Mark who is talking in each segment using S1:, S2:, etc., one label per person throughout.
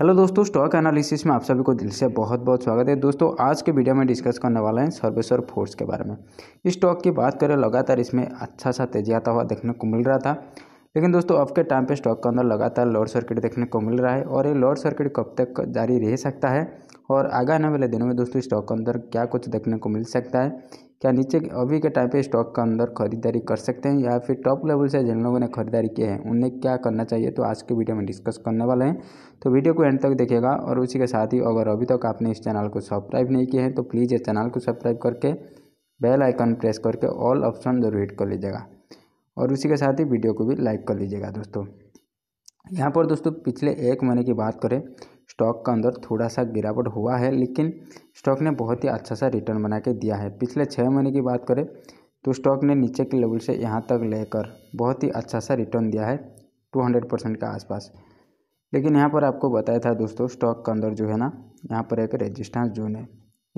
S1: hello दोस्तों stock analysis में आप सभी को दिल से बहुत बहुत स्वागत है दोस्तों आज के वीडियो में डिस्कस करने वाला है सर्वेश्वर फोर्स के बारे में इस स्टॉक की बात करें लगातार इसमें अच्छा सा तेजी आता हुआ देखने को मिल रहा था लेकिन दोस्तों अब के टाइम पे स्टॉक के अंदर लगातार लॉर्ड सर्किट देखने को मिल रहा है और ये लॉर्ड सर्किट कब तक जारी रह सकता है और आगे आने वाले दिनों में दोस्तों स्टॉक के अंदर क्या कुछ देखने को मिल सकता है क्या नीचे अभी के टाइम पे स्टॉक के अंदर खरीदारी कर सकते हैं या फिर टॉप लेवल से जिन लोगों ने खरीदारी की है उन्हें क्या करना चाहिए तो आज के वीडियो में डिस्कस करने वाले हैं तो वीडियो को एंड तक देखिएगा और उसी के साथ ही अगर अभी तक आपने इस चैनल को सब्सक्राइब नहीं किया है तो प्लीज़ इस चैनल को सब्सक्राइब करके बेल आइकन प्रेस करके ऑल ऑप्शन जरूर हिट कर लीजिएगा और उसी के साथ ही वीडियो को भी लाइक कर लीजिएगा दोस्तों यहाँ पर दोस्तों पिछले एक महीने की बात करें स्टॉक का अंदर थोड़ा सा गिरावट हुआ है लेकिन स्टॉक ने बहुत ही अच्छा सा रिटर्न बना के दिया है पिछले छः महीने की बात करें तो स्टॉक ने नीचे के लेवल से यहाँ तक लेकर बहुत ही अच्छा सा रिटर्न दिया है टू हंड्रेड परसेंट के आसपास लेकिन यहाँ पर आपको बताया था दोस्तों स्टॉक का अंदर जो है ना यहाँ पर एक रेजिस्टेंस जोन है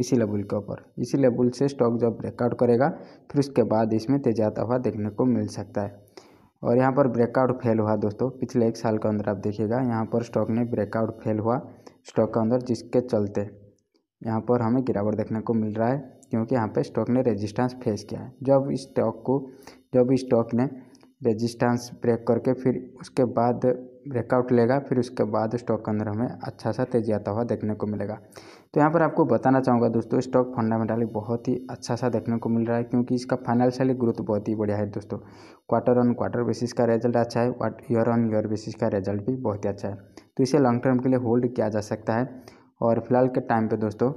S1: इसी लेवल के ऊपर इसी लेवल से स्टॉक जब ब्रेकआउट करेगा फिर उसके बाद इसमें तेजाता हुआ देखने को मिल सकता है और यहाँ पर ब्रेकआउट फेल हुआ दोस्तों पिछले एक साल के अंदर आप देखिएगा यहाँ पर स्टॉक ने ब्रेकआउट फेल हुआ स्टॉक के अंदर जिसके चलते यहाँ पर हमें गिरावट देखने को मिल रहा है क्योंकि यहाँ पर स्टॉक ने रेजिस्टेंस फेस किया है जब इस स्टॉक को जब इस स्टॉक ने रेजिस्टेंस ब्रेक करके फिर उसके बाद ब्रेकआउट लेगा फिर उसके बाद स्टॉक के अंदर हमें अच्छा सा तेजी आता हुआ देखने को मिलेगा तो यहाँ पर आपको बताना चाहूँगा दोस्तों स्टॉक फंडामेंटली बहुत ही अच्छा सा देखने को मिल रहा है क्योंकि इसका फाइनेंशियली ग्रोथ बहुत ही बढ़िया है दोस्तों क्वार्टर ऑन क्वार्टर बेसिस का रिजल्ट अच्छा है ईयर ऑन ईयर बेसिस का रिजल्ट भी बहुत ही अच्छा है तो इसे लॉन्ग टर्म के लिए होल्ड किया जा सकता है और फिलहाल के टाइम पर दोस्तों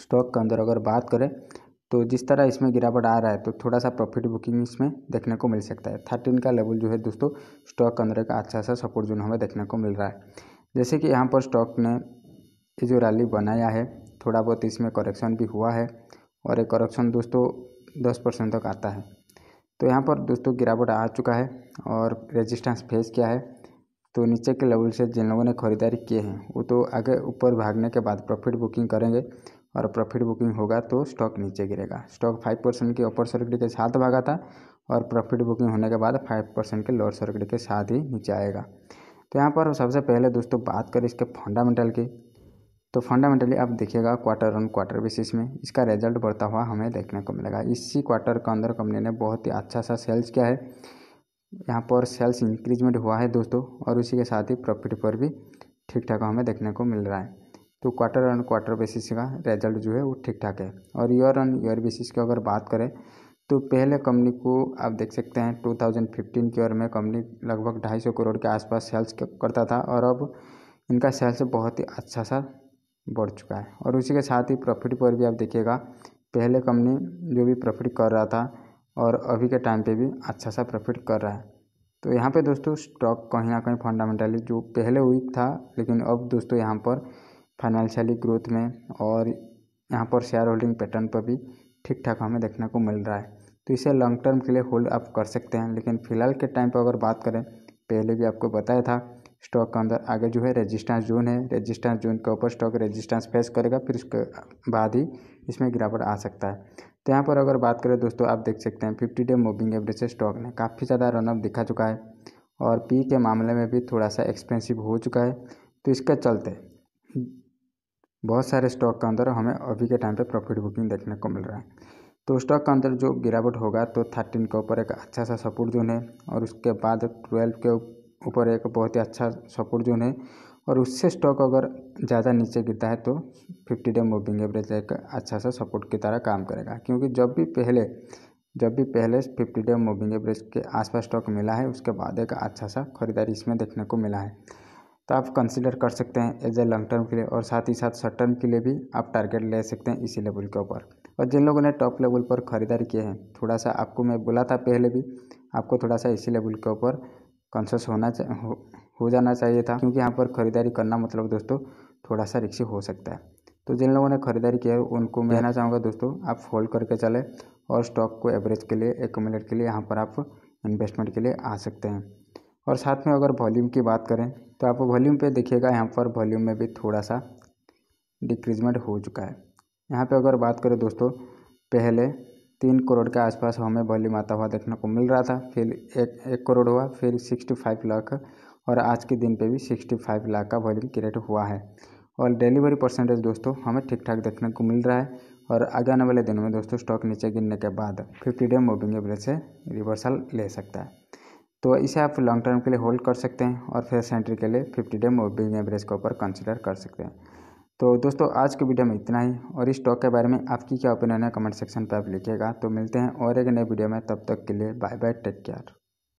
S1: स्टॉक के अंदर अगर बात करें तो जिस तरह इसमें गिरावट आ रहा है तो थोड़ा सा प्रॉफिट बुकिंग इसमें देखने को मिल सकता है थर्टीन का लेवल जो है दोस्तों स्टॉक के अंदर का अच्छा सा सपोर्ट जो हमें देखने को मिल रहा है जैसे कि यहाँ पर स्टॉक ने ये जो रैली बनाया है थोड़ा बहुत इसमें करेक्शन भी हुआ है और ये करेक्शन दोस्तों दस परसेंट तक आता है तो यहाँ पर दोस्तों गिरावट आ चुका है और रेजिस्टेंस फेस किया है तो नीचे के लेवल से जिन लोगों ने खरीदारी किए हैं वो तो आगे ऊपर भागने के बाद प्रॉफिट बुकिंग करेंगे और प्रॉफिट बुकिंग होगा तो स्टॉक नीचे गिरेगा स्टॉक फाइव परसेंट के अपर सर्किट के साथ भागा था और प्रॉफिट बुकिंग होने के बाद फाइव परसेंट के लोअर सर्किट के साथ ही नीचे आएगा तो यहाँ पर सबसे पहले दोस्तों बात करें इसके फंडामेंटल की तो फंडामेंटली आप देखिएगा क्वार्टर ऑन क्वार्टर बेसिस में इसका रिजल्ट बढ़ता हुआ हमें देखने को मिलेगा इसी क्वार्टर के अंदर कंपनी ने बहुत ही अच्छा सा सेल्स किया है यहाँ पर सेल्स इंक्रीजमेंट हुआ है दोस्तों और उसी के साथ ही प्रॉफिट पर भी ठीक ठाक हमें देखने को मिल रहा है तो क्वार्टर ऑन क्वार्टर बेसिस का रिजल्ट जो है वो ठीक ठाक है और ईयर ऑन ईयर बेसिस की अगर बात करें तो पहले कंपनी को आप देख सकते हैं 2015 के ईयर में कंपनी लगभग 250 करोड़ के आसपास सेल्स करता था और अब इनका सेल्स बहुत ही अच्छा सा बढ़ चुका है और उसी के साथ ही प्रॉफिट पर भी आप देखिएगा पहले कंपनी जो भी प्रॉफिट कर रहा था और अभी के टाइम पे भी अच्छा सा प्रॉफिट कर रहा है तो यहाँ पे दोस्तों स्टॉक कहीं ना कहीं फंडामेंटली जो पहले वीक था लेकिन अब दोस्तों यहाँ पर फाइनेंशियली ग्रोथ में और यहाँ पर शेयर होल्डिंग पैटर्न पर भी ठीक ठाक हमें देखने को मिल रहा है तो इसे लॉन्ग टर्म के लिए होल्ड आप कर सकते हैं लेकिन फ़िलहाल के टाइम पर अगर बात करें पहले भी आपको बताया था स्टॉक का अंदर आगे जो है रेजिस्टेंस जोन है रेजिस्टेंस जोन के ऊपर स्टॉक रेजिस्टेंस फेस करेगा फिर उसके बाद ही इसमें गिरावट आ सकता है तो यहाँ पर अगर बात करें दोस्तों आप देख सकते हैं फिफ्टी डे मूविंग एवरेज से स्टॉक ने काफ़ी ज़्यादा रनअप दिखा चुका है और पी के मामले में भी थोड़ा सा एक्सपेंसिव हो चुका है तो इसके चलते बहुत सारे स्टॉक के अंदर हमें अभी के टाइम पे प्रॉफिट बुकिंग देखने को मिल रहा है तो स्टॉक के अंदर जो गिरावट होगा तो थर्टीन के ऊपर एक अच्छा सा सपोर्ट जोन है और उसके बाद ट्वेल्व के ऊपर एक बहुत ही अच्छा सपोर्ट जोन है और उससे स्टॉक अगर ज़्यादा नीचे गिरता है तो फिफ्टी डे मूविंग एवरेज एक अच्छा सा सपोर्ट की तरह काम करेगा क्योंकि जब भी पहले जब भी पहले फिफ्टी डे मूविंग एवरेज के आसपास स्टॉक मिला है उसके बाद एक अच्छा सा खरीदारी इसमें देखने को मिला है तो आप कंसिडर कर सकते हैं एज ए लॉन्ग टर्म के लिए और साथ ही साथ शॉर्ट टर्म के लिए भी आप टारगेट ले सकते हैं इसी लेवल के ऊपर और जिन लोगों ने टॉप लेवल पर खरीदारी किए हैं थोड़ा सा आपको मैं बोला था पहले भी आपको थोड़ा सा इसी लेवल के ऊपर कॉन्शस होना हो, हो जाना चाहिए था क्योंकि यहाँ पर खरीदारी करना मतलब दोस्तों थोड़ा सा रिक्शी हो सकता है तो जिन लोगों ने खरीदारी किया है उनको मैं कहना चाहूँगा दोस्तों आप होल्ड करके चले और स्टॉक को एवरेज के लिए एक मिनट के लिए यहाँ पर आप इन्वेस्टमेंट के लिए आ सकते हैं और साथ में अगर वॉल्यूम की बात करें तो आप वॉल्यूम पे देखिएगा यहाँ पर वॉल्यूम में भी थोड़ा सा डिक्रीजमेंट हो चुका है यहाँ पे अगर बात करें दोस्तों पहले तीन करोड़ के आसपास हमें वॉल्यूम आता हुआ देखने को मिल रहा था फिर एक एक करोड़ हुआ फिर सिक्सटी फाइव लाख और आज के दिन पे भी सिक्सटी फाइव लाख का वॉल्यूम क्रिएट हुआ है और डिलीवरी परसेंटेज दोस्तों हमें ठीक ठाक देखने को मिल रहा है और आगे आने वाले दिनों में दोस्तों स्टॉक नीचे गिरने के बाद फिफ्टी डे मूविंग एवरेज से रिवर्सल ले सकता है तो इसे आप लॉन्ग टर्म के लिए होल्ड कर सकते हैं और फिर सेंट्री के लिए फिफ्टी डे मूविंग एवरेज के ऊपर कंसिडर कर सकते हैं तो दोस्तों आज के वीडियो में इतना ही और इस स्टॉक के बारे में आपकी क्या ओपिनियन है कमेंट सेक्शन पर आप लिखिएगा तो मिलते हैं और एक नए वीडियो में तब तक के लिए बाय बाय टेक केयर